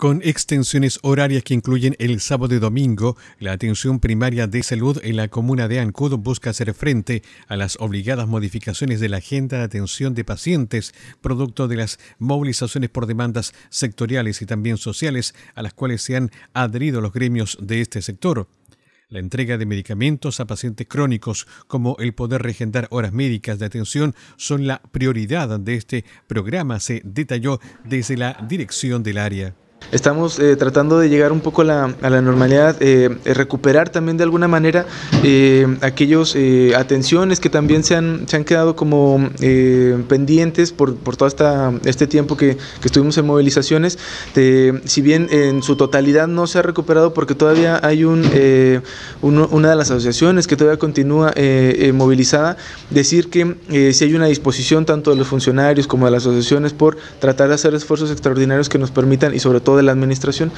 con extensiones horarias que incluyen el sábado y domingo, la atención primaria de salud en la comuna de Ancud busca hacer frente a las obligadas modificaciones de la agenda de atención de pacientes, producto de las movilizaciones por demandas sectoriales y también sociales a las cuales se han adherido los gremios de este sector la entrega de medicamentos a pacientes crónicos, como el poder regendar horas médicas de atención, son la prioridad de este programa, se detalló desde la dirección del área. Estamos eh, tratando de llegar un poco a la, normalidad, eh, eh, recuperar también de alguna manera eh, aquellos atenciones que también se han, se han quedado como pendientes por, todo este tiempo que, estuvimos en movilizaciones. si bien en su totalidad no se ha recuperado porque todavía hay un, una de las asociaciones que todavía continúa movilizada, decir que si hay una disposición tanto de los funcionarios como de las asociaciones por tratar de hacer esfuerzos extraordinarios que nos permitan y sobre todo de la administración,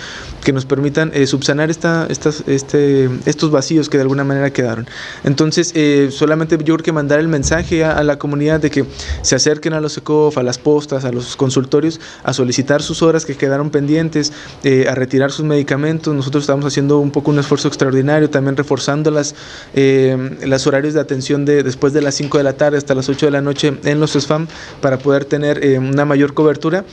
que nos permitan eh, subsanar esta, estas, este, estos vacíos que de alguna manera quedaron. Entonces, eh, solamente yo creo que mandar el mensaje a, la comunidad de que se acerquen a los ECOF, a las postas, a los consultorios, a solicitar sus horas que quedaron pendientes, eh, a retirar sus medicamentos. Nosotros estamos haciendo un poco un esfuerzo extraordinario, también reforzando las, horarios de atención de después de las 5 de la tarde hasta las 8 de la noche en los SFAM para poder tener una mayor cobertura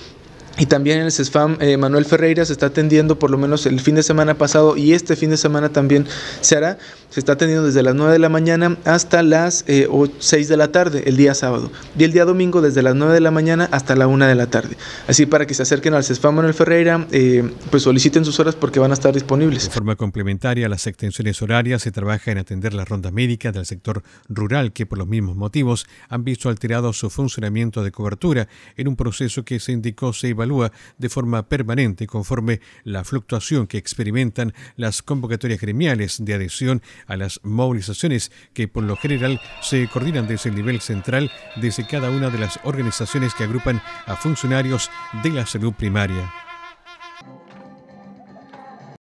y también en el CESFAM, eh, Manuel Ferreira se está atendiendo por lo menos el fin de semana pasado y este fin de semana también se hará. Se está atendiendo desde las 9 de la mañana hasta las 6 eh, de la tarde el día sábado. Y el día domingo desde las 9 de la mañana hasta la 1 de la tarde. Así para que se acerquen al CESFAM Manuel Ferreira, eh, pues soliciten sus horas porque van a estar disponibles. De forma complementaria a las extensiones horarias se trabaja en atender la ronda médica del sector rural que por los mismos motivos han visto alterado su funcionamiento de cobertura en un proceso que se indicó se evaluó de forma permanente conforme la fluctuación que experimentan las convocatorias gremiales de adhesión a las movilizaciones que por lo general se coordinan desde el nivel central desde cada una de las organizaciones que agrupan a funcionarios de la salud primaria.